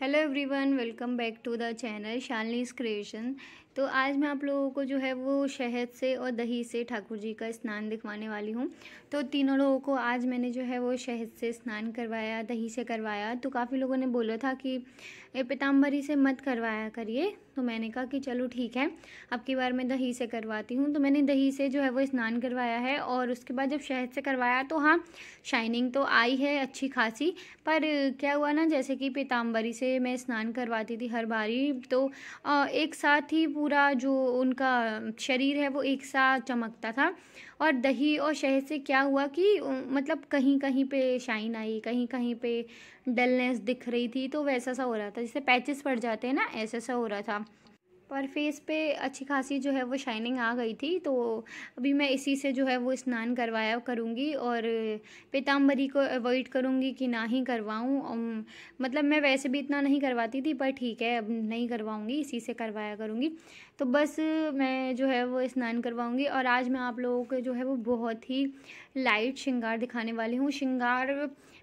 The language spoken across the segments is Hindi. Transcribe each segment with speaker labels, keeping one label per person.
Speaker 1: hello everyone welcome back to the channel Shanley's creation तो आज मैं आप लोगों को जो है वो शहद से और दही से ठाकुर जी का स्नान दिखवाने वाली हूँ तो तीनों लोगों को आज मैंने जो है वो शहद से स्नान करवाया दही से करवाया तो काफ़ी लोगों ने बोला था कि पिताम्बरी से मत करवाया करिए तो मैंने कहा कि चलो ठीक है अब की बार मैं दही से करवाती हूँ तो मैंने दही से जो है वो स्नान करवाया है और उसके बाद जब शहद से करवाया तो हाँ शाइनिंग तो आई है अच्छी खासी पर क्या हुआ ना जैसे कि पीताम्बरी से मैं स्नान करवाती थी हर बारी तो एक साथ ही पूरा जो उनका शरीर है वो एक सा चमकता था और दही और शहद से क्या हुआ कि मतलब कहीं कहीं पे शाइन आई कहीं कहीं पे डलनेस दिख रही थी तो वैसा सा हो रहा था जैसे पैचेस पड़ जाते हैं ना ऐसा सा हो रहा था पर फेस पे अच्छी खासी जो है वो शाइनिंग आ गई थी तो अभी मैं इसी से जो है वो स्नान करवाया करूँगी और पीताम्बरी को अवॉइड करूँगी कि ना ही करवाऊँ मतलब मैं वैसे भी इतना नहीं करवाती थी पर ठीक है अब नहीं करवाऊँगी इसी से करवाया करूँगी तो बस मैं जो है वो स्नान करवाऊँगी और आज मैं आप लोगों को जो है वो बहुत ही लाइट श्रृंगार दिखाने वाली हूँ श्रृंगार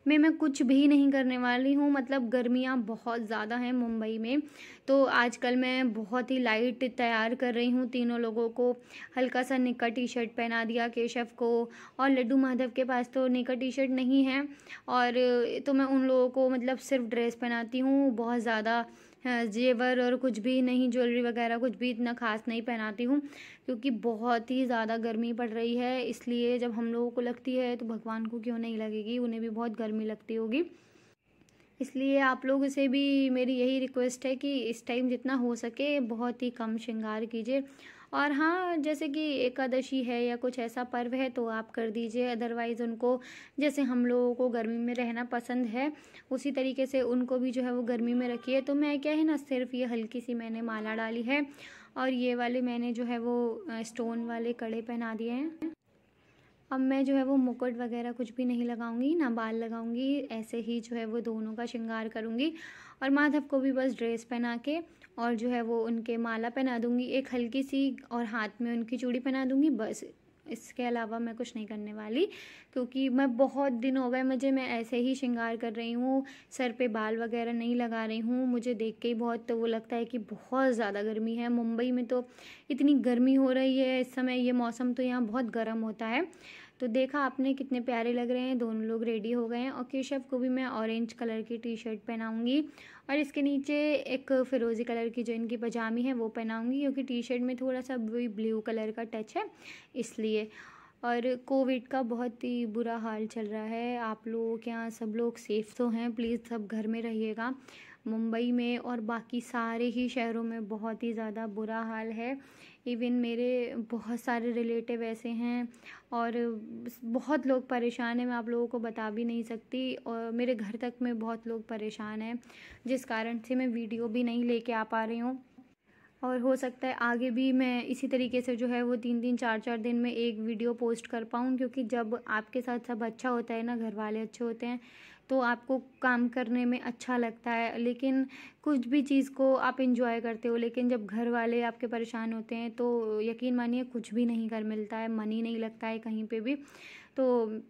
Speaker 1: में मैं कुछ भी नहीं करने वाली हूँ मतलब गर्मियाँ बहुत ज़्यादा हैं मुंबई में तो आजकल मैं बहुत ही लाइट तैयार कर रही हूँ तीनों लोगों को हल्का सा निका टी शर्ट पहना दिया केशव को और लड्डू माधव के पास तो निका टी शर्ट नहीं है और तो मैं उन लोगों को मतलब सिर्फ ड्रेस पहनाती हूँ बहुत ज़्यादा हाँ, जेवर और कुछ भी नहीं ज्वेलरी वगैरह कुछ भी इतना खास नहीं पहनाती हूँ क्योंकि बहुत ही ज़्यादा गर्मी पड़ रही है इसलिए जब हम लोगों को लगती है तो भगवान को क्यों नहीं लगेगी उन्हें भी बहुत गर्मी लगती होगी इसलिए आप लोगों से भी मेरी यही रिक्वेस्ट है कि इस टाइम जितना हो सके बहुत ही कम श्रृंगार कीजिए और हाँ जैसे कि एकादशी है या कुछ ऐसा पर्व है तो आप कर दीजिए अदरवाइज़ उनको जैसे हम लोगों को गर्मी में रहना पसंद है उसी तरीके से उनको भी जो है वो गर्मी में रखिए तो मैं क्या है ना सिर्फ ये हल्की सी मैंने माला डाली है और ये वाले मैंने जो है वो स्टोन वाले कड़े पहना दिए हैं अब मैं जो है वो मुकुट वगैरह कुछ भी नहीं लगाऊंगी ना बाल लगाऊंगी ऐसे ही जो है वो दोनों का श्रृंगार करूंगी और माधव को भी बस ड्रेस पहना के और जो है वो उनके माला पहना दूँगी एक हल्की सी और हाथ में उनकी चूड़ी पहना दूँगी बस इसके अलावा मैं कुछ नहीं करने वाली क्योंकि मैं बहुत दिन हो गए मुझे मैं ऐसे ही श्रृंगार कर रही हूँ सर पे बाल वगैरह नहीं लगा रही हूँ मुझे देख के ही बहुत तो वो लगता है कि बहुत ज़्यादा गर्मी है मुंबई में तो इतनी गर्मी हो रही है इस समय ये मौसम तो यहाँ बहुत गर्म होता है तो देखा आपने कितने प्यारे लग रहे हैं दोनों लोग रेडी हो गए हैं और केशव को भी मैं ऑरेंज कलर की टी शर्ट पहनाऊँगी और इसके नीचे एक फिरोज़ी कलर की जो इनकी पजामी है वो पहनाऊँगी क्योंकि टी शर्ट में थोड़ा सा वही ब्लू कलर का टच है इसलिए और कोविड का बहुत ही बुरा हाल चल रहा है आप लोगों के यहाँ सब लोग सेफ़ तो हैं प्लीज़ सब घर में रहिएगा मुंबई में और बाकी सारे ही शहरों में बहुत ही ज़्यादा बुरा हाल है इवन मेरे बहुत सारे रिलेटिव ऐसे हैं और बहुत लोग परेशान हैं मैं आप लोगों को बता भी नहीं सकती और मेरे घर तक में बहुत लोग परेशान हैं जिस कारण से मैं वीडियो भी नहीं लेके आ पा रही हूँ और हो सकता है आगे भी मैं इसी तरीके से जो है वो तीन तीन चार चार दिन में एक वीडियो पोस्ट कर पाऊँ क्योंकि जब आपके साथ सब अच्छा होता है ना घर वाले अच्छे होते हैं तो आपको काम करने में अच्छा लगता है लेकिन कुछ भी चीज़ को आप इंजॉय करते हो लेकिन जब घर वाले आपके परेशान होते हैं तो यकीन मानिए कुछ भी नहीं कर मिलता है मनी नहीं लगता है कहीं पे भी तो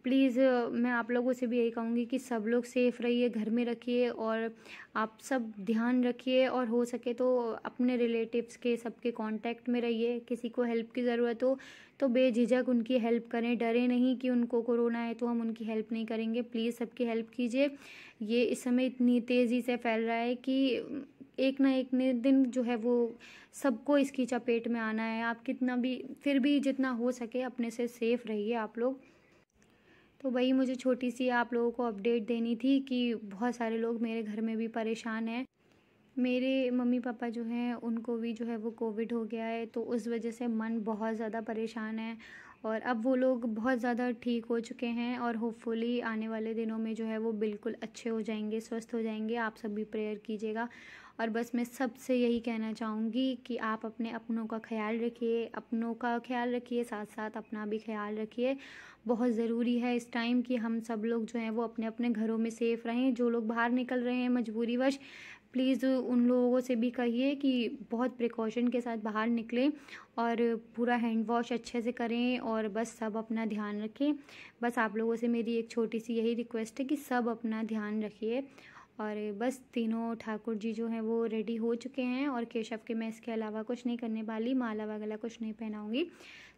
Speaker 1: प्लीज़ मैं आप लोगों से भी यही कहूँगी कि सब लोग सेफ़ रहिए घर में रखिए और आप सब ध्यान रखिए और हो सके तो अपने रिलेटिव्स के सबके कांटेक्ट में रहिए किसी को हेल्प की ज़रूरत हो तो बेझिझक उनकी हेल्प करें डरे नहीं कि उनको कोरोना है तो हम उनकी हेल्प नहीं करेंगे प्लीज़ सबकी हेल्प कीजिए ये इस समय इतनी तेज़ी से फैल रहा है कि एक ना एक ने दिन जो है वो सबको इसकी चपेट में आना है आप कितना भी फिर भी जितना हो सके अपने से सेफ़ रहिए आप लोग तो वही मुझे छोटी सी आप लोगों को अपडेट देनी थी कि बहुत सारे लोग मेरे घर में भी परेशान हैं मेरे मम्मी पापा जो हैं उनको भी जो है वो कोविड हो गया है तो उस वजह से मन बहुत ज़्यादा परेशान है और अब वो लोग बहुत ज़्यादा ठीक हो चुके हैं और होपफुली आने वाले दिनों में जो है वो बिल्कुल अच्छे हो जाएंगे स्वस्थ हो जाएंगे आप सब भी प्रेयर कीजिएगा और बस मैं सबसे यही कहना चाहूँगी कि आप अपने अपनों का ख्याल रखिए अपनों का ख्याल रखिए साथ साथ अपना भी ख्याल रखिए बहुत ज़रूरी है इस टाइम कि हम सब लोग जो हैं वो अपने अपने घरों में सेफ़ रहें जो लोग बाहर निकल रहे हैं मजबूरीवश प्लीज़ उन लोगों से भी कहिए कि बहुत प्रिकॉशन के साथ बाहर निकलें और पूरा हैंड वॉश अच्छे से करें और बस सब अपना ध्यान रखें बस आप लोगों से मेरी एक छोटी सी यही रिक्वेस्ट है कि सब अपना ध्यान रखिए और बस तीनों ठाकुर जी जो हैं वो रेडी हो चुके हैं और केशव के मैं इसके अलावा कुछ नहीं करने वाली माला वगैरह कुछ नहीं पहनाऊँगी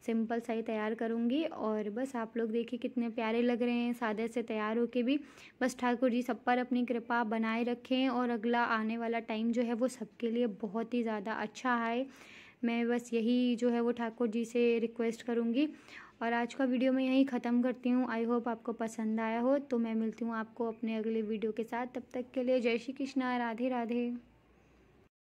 Speaker 1: सिंपल सा ही तैयार करूँगी और बस आप लोग देखिए कितने प्यारे लग रहे हैं सादे से तैयार होके भी बस ठाकुर जी सब पर अपनी कृपा बनाए रखें और अगला आने वाला टाइम जो है वो सबके लिए बहुत ही ज़्यादा अच्छा है मैं बस यही जो है वो ठाकुर जी से रिक्वेस्ट करूँगी और आज का वीडियो मैं यहीं ख़त्म करती हूँ आई होप आपको पसंद आया हो तो मैं मिलती हूँ आपको अपने अगले वीडियो के साथ तब तक के लिए जय श्री कृष्णा राधे राधे